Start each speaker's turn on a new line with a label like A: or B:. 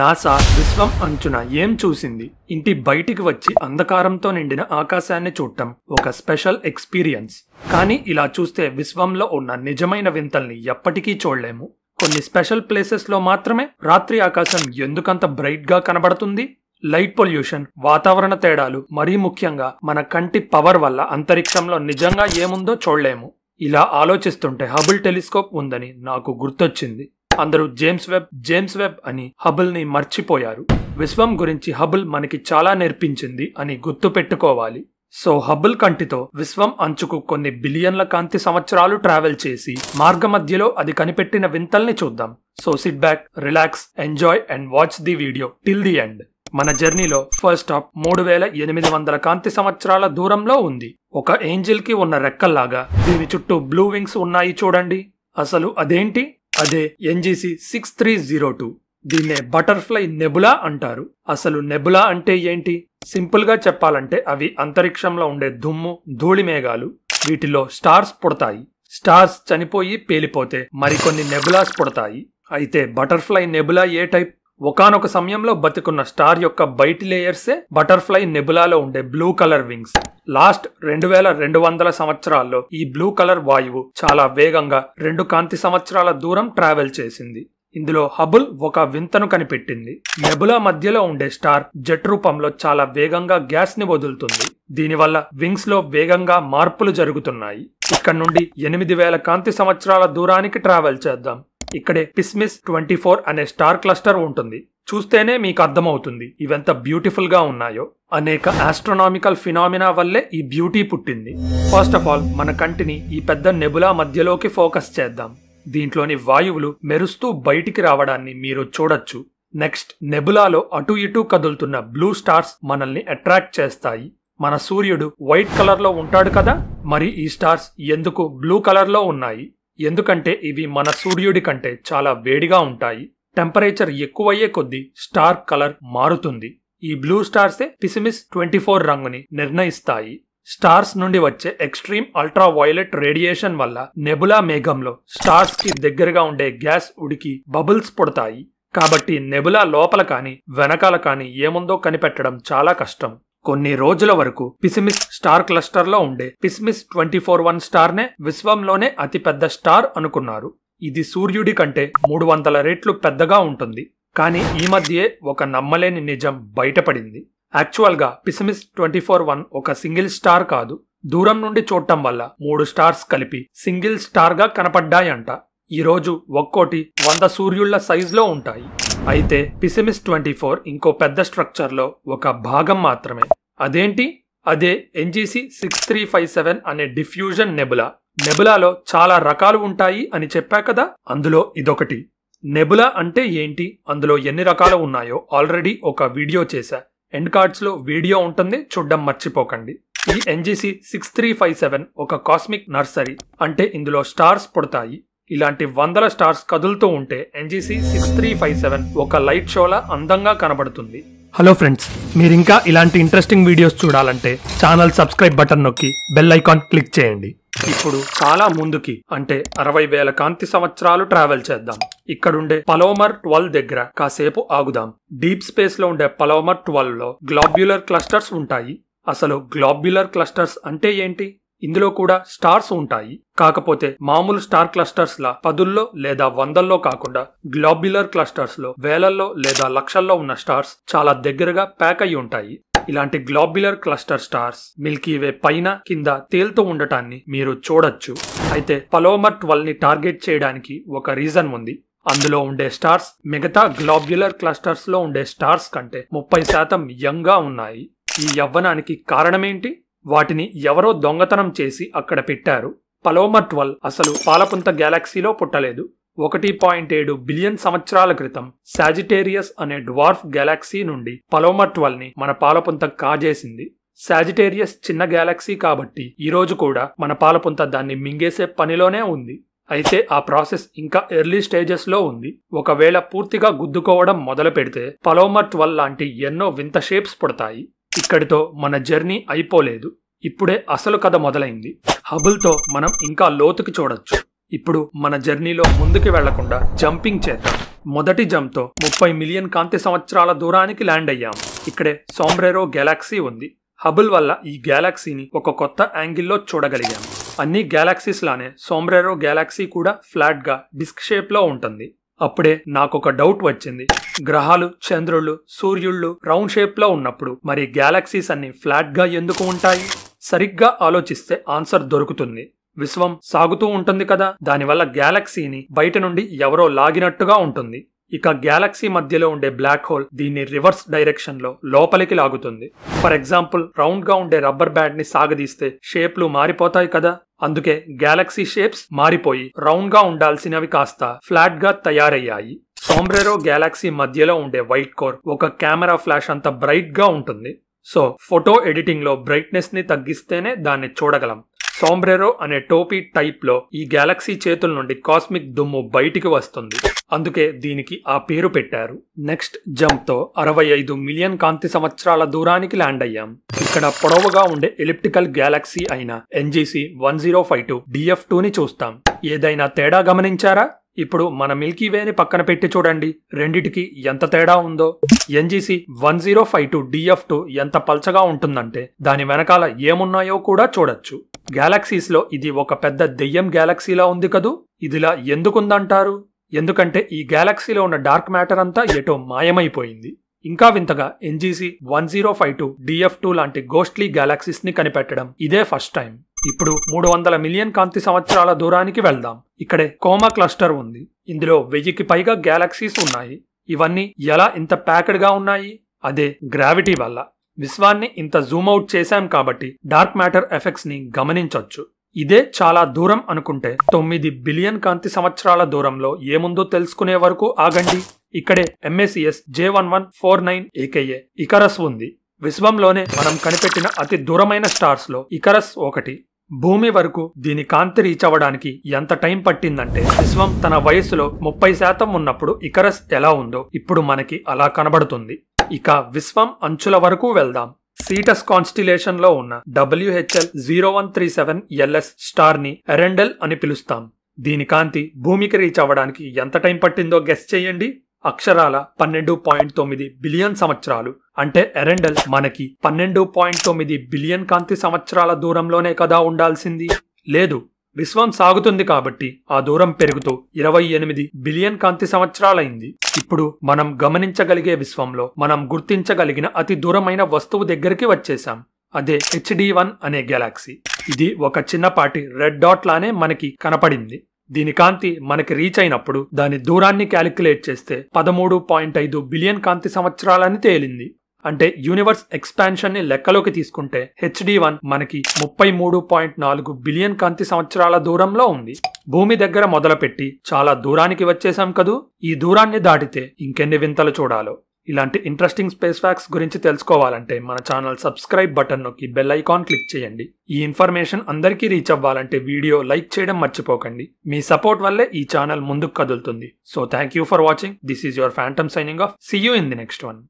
A: NASA విశ్వం అంచున ఏం చూసింది ఇంటి బయటికి వచ్చి అంధకారంతో నిండిన ఆకాశాన్ని చూడటం ఒక స్పెషల్ ఎక్స్పీరియన్స్ కానీ ఇలా చూస్తే విశ్వంలో ఉన్న నిజమైన వింతల్ని ఎప్పటికీ చూడలేము కొన్ని స్పెషల్ ప్లేసెస్లో మాత్రమే రాత్రి ఆకాశం ఎందుకంత బ్రైట్గా కనబడుతుంది లైట్ పొల్యూషన్ వాతావరణ తేడాలు మరీ ముఖ్యంగా మన కంటి పవర్ వల్ల అంతరిక్షంలో నిజంగా ఏముందో చూడలేము ఇలా ఆలోచిస్తుంటే హబుల్ టెలిస్కోప్ ఉందని నాకు గుర్తొచ్చింది అందరూ జేమ్స్ వెబ్ జేమ్స్ వెబ్ అని హబుల్ ని మర్చిపోయారు విశ్వం గురించి హబుల్ మనకి చాలా నేర్పించింది అని గుర్తు పెట్టుకోవాలి సో హబుల్ కంటితో విశ్వం అంచుకు కొన్ని బిలియన్ల కాంతి సంవత్సరాలు ట్రావెల్ చేసి మార్గ మధ్యలో అది కనిపెట్టిన వింతల్ని చూద్దాం so sit back relax enjoy and watch the video till the end మన జర్నీలో ఫస్ట్ ఆఫ్ మూడు వేల ఎనిమిది వందల కాంతి సంవత్సరాల దూరంలో ఉంది ఒక ఏంజిల్ కి ఉన్న రెక్కల్లాగా దీని చుట్టూ బ్లూ వింగ్స్ ఉన్నాయి చూడండి అసలు అదేంటి అదే NGC six three zero two దీన్నే బటర్ఫ్లై నెబులా అంటారు అసలు నెబులా అంటే ఏంటి సింపుల్గా చెప్పాలంటే అవి అంతరిక్షంలో ఉండే దుమ్ము ధూళి మేఘాలు వీటిలో స్టార్స్ పుడతాయి స్టార్స్ చనిపోయి పేలిపోతే మరికొన్ని నెబులాస్ పుడతాయి అయితే బటర్ఫ్లై నెబులా ఏ టైప్ ఒకనొక సమయంలో బతికున్న స్టార్ యొక్క బయటి లేయర్సే బటర్ఫ్లై నెబులాలో ఉండే బ్లూ కలర్ వింగ్స్ లాస్ట్ రెండు వేల రెండు వందల సంవత్సరాల్లో ఈ బ్లూ కలర్ వాయువు చాలా వేగంగా రెండు కాంతి సంవత్సరాల దూరం ట్రావెల్ చేసింది ఇందులో హబుల్ ఒక వింతను కనిపెట్టింది నెబులా మధ్యలో ఉండే స్టార్ జెట్ రూపంలో చాలా వేగంగా గ్యాస్ ని వదులుతుంది దీనివల్ల వింగ్స్ లో వేగంగా మార్పులు జరుగుతున్నాయి ఇక్కడ నుండి ఎనిమిది వేల కాంతి సంవత్సరాల దూరానికి ట్రావెల్ చేద్దాం ఇక్కడే పిస్మిస్ ట్వంటీ ఫోర్ అనే స్టార్ క్లస్టర్ ఉంటుంది చూస్తేనే మీకు అర్థమవుతుంది ఇవెంత బ్యూటిఫుల్ గా ఉన్నాయో అనేక ఆస్ట్రోనామికల్ ఫినామినా వల్లే ఈ బ్యూటీ పుట్టింది ఫస్ట్ ఆఫ్ ఆల్ మన కంటిని ఈ పెద్ద నెబులా మధ్యలోకి ఫోకస్ చేద్దాం దీంట్లోని వాయువులు మెరుస్తూ బయటికి రావడాన్ని మీరు చూడొచ్చు నెక్స్ట్ నెబులాలో అటు ఇటు కదులుతున్న బ్లూ స్టార్స్ మనల్ని అట్రాక్ట్ చేస్తాయి మన సూర్యుడు వైట్ కలర్లో ఉంటాడు కదా మరి ఈ స్టార్స్ ఎందుకు బ్లూ కలర్లో ఉన్నాయి ఎందుకంటే ఇవి మన సూర్యుడి కంటే చాలా వేడిగా ఉంటాయి టెంపరేచర్ ఎక్కువయ్యే కొద్దీ స్టార్ కలర్ మారుతుంది ఈ బ్లూ స్టార్సే పిసిమిస్ ట్వంటీ ఫోర్ రంగుని నిర్ణయిస్తాయి స్టార్స్ నుండి వచ్చే ఎక్స్ట్రీమ్ అల్ట్రా వైలెట్ రేడియేషన్ వల్ల నెబులా మేఘంలో స్టార్స్ కి దగ్గరగా ఉండే గ్యాస్ ఉడికి బబుల్స్ పుడతాయి కాబట్టి నెబులా లోపల కానీ వెనకాల కానీ ఏముందో కనిపెట్టడం చాలా కష్టం కొన్ని రోజుల వరకు పిసిమిస్ స్టార్ క్లస్టర్లో ఉండే పిసిమిస్ ట్వంటీ ఫోర్ వన్ స్టార్నే విశ్వంలోనే అతిపెద్ద స్టార్ అనుకున్నారు ఇది సూర్యుడి కంటే మూడు వందల రెట్లు పెద్దగా ఉంటుంది కానీ ఈ మధ్యే ఒక నమ్మలేని నిజం బయటపడింది యాక్చువల్గా పిసిమిస్ ట్వంటీ ఫోర్ వన్ ఒక సింగిల్ స్టార్ కాదు దూరం నుండి చూడటం వల్ల మూడు స్టార్స్ కలిపి సింగిల్ స్టార్గా కనపడ్డాయంట ఈరోజు ఒక్కోటి వంద సూర్యుళ్ల సైజులో ఉంటాయి అయితే పిసిమిస్ ట్వంటీ ఫోర్ ఇంకో పెద్ద స్ట్రక్చర్లో ఒక భాగం మాత్రమే అదేంటి అదే NGC six three five seven అనే డిఫ్యూజన్ నెబులా నెబులాలో చాలా రకాలు ఉంటాయి అని చెప్పా కదా అందులో ఇదొకటి నెబులా అంటే ఏంటి అందులో ఎన్ని రకాలు ఉన్నాయో ఆల్రెడీ ఒక వీడియో చేశా ఎండ్ కార్డ్స్లో వీడియో ఉంటుంది చూడ్డం మర్చిపోకండి ఈ NGC six three five seven ఒక కాస్మిక్ నర్సరీ అంటే ఇందులో స్టార్స్ పుడతాయి ఇలాంటి వందల స్టార్స్ కదులుతూ ఉంటే NGC six three five seven ఒక లైట్ షోలా అందంగా కనబడుతుంది హలో ఫ్రెండ్స్ మీరు ఇంకా ఇలాంటి ఇంట్రెస్టింగ్ వీడియోస్ చూడాలంటే ఛానల్ సబ్స్క్రైబ్ బటన్ నొక్కి బెల్ ఐకాన్ క్లిక్ చేయండి ఇప్పుడు చాలా ముందుకి అంటే అరవై వేల కాంతి సంవత్సరాలు ట్రావెల్ చేద్దాం ఇక్కడుండే పలోమర్ ట్వెల్వ్ దగ్గర కాసేపు ఆగుదాం డీప్ స్పేస్ లో ఉండే పలోమర్ ట్వెల్వ్ లో గ్లాబ్యులర్ క్లస్టర్స్ ఉంటాయి అసలు గ్లాబ్యులర్ క్లస్టర్స్ అంటే ఏంటి ఇందులో కూడా స్టార్స్ ఉంటాయి కాకపోతే మామూలు స్టార్ క్లస్టర్స్ లా పదుల్లో లేదా వందల్లో కాకుండా గ్లోబ్యులర్ క్లస్టర్స్ లో వేలల్లో లేదా లక్షల్లో ఉన్న స్టార్స్ చాలా దగ్గరగా ప్యాక్ అయి ఉంటాయి ఇలాంటి గ్లోబ్యులర్ క్లస్టర్ స్టార్స్ మిల్కీవే పైన కింద తేలుతూ ఉండటాన్ని మీరు చూడొచ్చు అయితే పలోమర్ ట్వెల్వ్ ని టార్గెట్ చేయడానికి ఒక రీజన్ ఉంది అందులో ఉండే స్టార్స్ మిగతా గ్లోబ్యులర్ క్లస్టర్స్ లో ఉండే స్టార్స్ కంటే ముప్పై శాతం యంగ్ గా ఉన్నాయి ఈ యవ్వనానికి కారణమేంటి వాటిని ఎవరో దొంగతనం చేసి అక్కడ పెట్టారు పలోమర్ ట్వెల్వ్ అసలు పాలపుంత గ్యాలక్సీలో పుట్టలేదు ఒకటి పాయింట్ ఏడు బిలియన్ సంవత్సరాల క్రితం సాజిటేరియస్ అనే డ్వార్ఫ్ గ్యాలక్సీ నుండి పలోమర్ ట్వల్ ని మన పాలపుంత కాజేసింది సాజిటేరియస్ చిన్న గ్యాలక్సీ కాబట్టి ఈరోజు కూడా మన పాలపుంత దాన్ని మింగేసే పనిలోనే ఉంది అయితే ఆ ప్రాసెస్ ఇంకా ఎర్లీ స్టేజెస్లో ఉంది ఒకవేళ పూర్తిగా గుద్దుకోవడం మొదలు పెడితే పలోమర్ ట్వెల్వ్ లాంటి ఎన్నో వింత షేప్స్ పుడతాయి ఇక్కడితో మన జర్నీ అయిపోలేదు ఇప్పుడే అసలు కథ మొదలైంది హబుల్తో మనం ఇంకా లోతుకి చూడొచ్చు ఇప్పుడు మన జర్నీలో ముందుకు వెళ్లకుండా జంపింగ్ చేద్దాం మొదటి జంప్తో ముప్పై మిలియన్ కాంతి సంవత్సరాల దూరానికి ల్యాండ్ అయ్యాం ఇక్కడే సోమ్రెరో గెలాక్సీ ఉంది హబుల్ వల్ల ఈ గెలాక్సీని ఒక కొత్త యాంగిల్లో చూడగలిగాం అన్ని గ్యాలాక్సీస్ లానే సోమ్రెరో గ్యాలాక్సీ కూడా ఫ్లాట్గా డిస్క్ షేప్లో ఉంటుంది అప్పుడే నాకొక డౌట్ వచ్చింది గ్రహాలు చంద్రుళ్ళు సూర్యుళ్ళు రౌండ్ షేప్లో ఉన్నప్పుడు మరి గ్యాలక్సీస్ అన్ని ఫ్లాట్గా ఎందుకు ఉంటాయి సరిగ్గా ఆలోచిస్తే ఆన్సర్ దొరుకుతుంది విశ్వం సాగుతూ ఉంటుంది కదా దానివల్ల గ్యాలక్సీని బయట నుండి ఎవరో లాగినట్టుగా ఉంటుంది ఇక గ్యాలక్సీ మధ్యలో ఉండే బ్లాక్ హోల్ దీన్ని రివర్స్ డైరెక్షన్ లో లోపలికి లాగుతుంది ఫర్ ఎగ్జాంపుల్ రౌండ్ గా ఉండే రబ్బర్ బ్యాండ్ ని సాగదీస్తే షేప్లు మారిపోతాయి కదా అందుకే గ్యాలక్సీ షేప్స్ మారిపోయి రౌండ్ గా ఉండాల్సినవి కాస్త ఫ్లాట్ గా తయారయ్యాయి సోమ్రెరో గ్యాలక్సీ మధ్యలో ఉండే వైట్ కోర్ ఒక కెమెరా ఫ్లాష్ అంత బ్రైట్ గా ఉంటుంది సో ఫోటో ఎడిటింగ్ లో బ్రైట్నెస్ ని తగ్గిస్తేనే దాన్ని చూడగలం సోంబ్రెరో అనే టోపీ టైప్లో ఈ గ్యాలక్సీ చేతుల నుండి కాస్మిక్ దుమ్ము బయటికి వస్తుంది అందుకే దీనికి ఆ పేరు పెట్టారు నెక్స్ట్ జంప్తో అరవై ఐదు మిలియన్ కాంతి సంవత్సరాల దూరానికి ల్యాండ్ అయ్యాం ఇక్కడ పొడవుగా ఉండే ఎలిప్టికల్ గ్యాలక్సీ అయిన NGC one zero five two DF టూని చూస్తాం ఏదైనా తేడా గమనించారా ఇప్పుడు మన మిల్కీవేని పక్కన పెట్టి చూడండి రెండిటికి ఎంత తేడా ఉందో NGC one zero five two DF two ఎంత పల్చగా ఉంటుందంటే దాని వెనకాల ఏమున్నాయో కూడా చూడొచ్చు గ్యాలక్సీస్లో ఇది ఒక పెద్ద దెయ్యం గ్యాలక్సీలా ఉంది కదూ ఇదిలా ఎందుకుందంటారు ఎందుకంటే ఈ గ్యాలక్సీలో ఉన్న డార్క్ మ్యాటర్ అంతా ఎటో మాయమైపోయింది ఇంకా వింతగా NGC one zero five two DF two లాంటి గోస్ట్లీ గ్యాలక్సీస్ ని కనిపెట్టడం ఇదే ఫస్ట్ టైం ఇప్పుడు మూడు వందల మిలియన్ కాంతి సంవత్సరాల దూరానికి వెళ్దాం ఇక్కడే కోమా క్లస్టర్ ఉంది ఇందులో వెయ్యికి పైగా గ్యాలక్సీస్ ఉన్నాయి ఇవన్నీ ఎలా ఇంత ప్యాక్డ్గా ఉన్నాయి అదే గ్రావిటీ వల్ల విశ్వాన్ని ఇంత జూమ్అవుట్ చేశాం కాబట్టి డార్క్ మ్యాటర్ ఎఫెక్ట్స్ని గమనించవచ్చు ఇదే చాలా దూరం అనుకుంటే తొమ్మిది బిలియన్ కాంతి సంవత్సరాల దూరంలో ఏముందో తెలుసుకునే వరకు ఆగండి ఇక్కడే MSES J one one four nine AKA Icarus ఉంది విశ్వంలోనే మనం కనిపెట్టిన అతి దూరమైన స్టార్స్ లో ఇకరస్ ఒకటి భూమి వరకు దీని కాంతి రీచ్ అవ్వడానికి ఎంత టైం పట్టిందంటే విశ్వం తన వయస్సులో ముప్పై శాతం ఉన్నప్పుడు ఇకరస్ ఎలా ఉందో ఇప్పుడు మనకి అలా కనబడుతుంది ఇక విశ్వం అంచుల వరకు వెళ్దాం సీటస్ కాన్స్టిలేషన్ లో ఉన్న WHL zero one three seven LS star ని ఎరెండెల్ అని పిలుస్తాం దీని కాంతి భూమికి రీచ్ అవ్వడానికి ఎంత టైం పట్టిందో గెస్ చేయండి అక్షరాల పన్నెండు పాయింట్ తొమ్మిది బిలియన్ సంవత్సరాలు అంటే ఎరెండెల్ మనకి పన్నెండు పాయింట్ తొమ్మిది బిలియన్ కాంతి సంవత్సరాల దూరంలోనే కదా ఉండాల్సింది లేదు విశ్వం సాగుతుంది కాబట్టి ఆ దూరం పెరుగుతూ ఇరవై ఎనిమిది బిలియన్ కాంతి సంవత్సరాలైంది ఇప్పుడు మనం గమనించగలిగే విశ్వంలో మనం గుర్తించగలిగిన అతి దూరమైన వస్తువు దగ్గరికి వచ్చేసాం అదే హెచ్డి వన్ అనే గెలాక్సీ ఇది ఒక చిన్నపాటి రెడ్ డాట్ లానే మనకి కనపడింది దీని కాంతి మనకి రీచ్ అయినప్పుడు దాని దూరాన్ని క్యాలిక్యులేట్ చేస్తే పదమూడు పాయింట్ ఐదు బిలియన్ కాంతి సంవత్సరాలని తేలింది అంటే యూనివర్స్ ఎక్స్పాన్షన్ ని లెక్కలోకి తీసుకుంటే హెచ్డి వన్ మనకి ముప్పై మూడు పాయింట్ నాలుగు బిలియన్ కాంతి సంవత్సరాల దూరంలో ఉంది భూమి దగ్గర మొదలుపెట్టి చాలా దూరానికి వచ్చేసాం కదూ ఈ దూరాన్ని దాటితే ఇంకెన్ని వింతలు చూడాలో ఇలాంటి ఇంట్రెస్టింగ్ స్పేస్ ఫ్యాక్స్ గురించి తెలుసుకోవాలంటే మన ఛానల్ సబ్స్క్రైబ్ బటన్ నొక్కి బెల్ ఐకాన్ క్లిక్ చేయండి ఈ ఇన్ఫర్మేషన్ అందరికీ రీచ్ అవ్వాలంటే వీడియో లైక్ చేయడం మర్చిపోకండి మీ సపోర్ట్ వల్లే ఈ ఛానల్ ముందుకు కదులుతుంది so thank you for watching this is your phantom signing off see you in the next one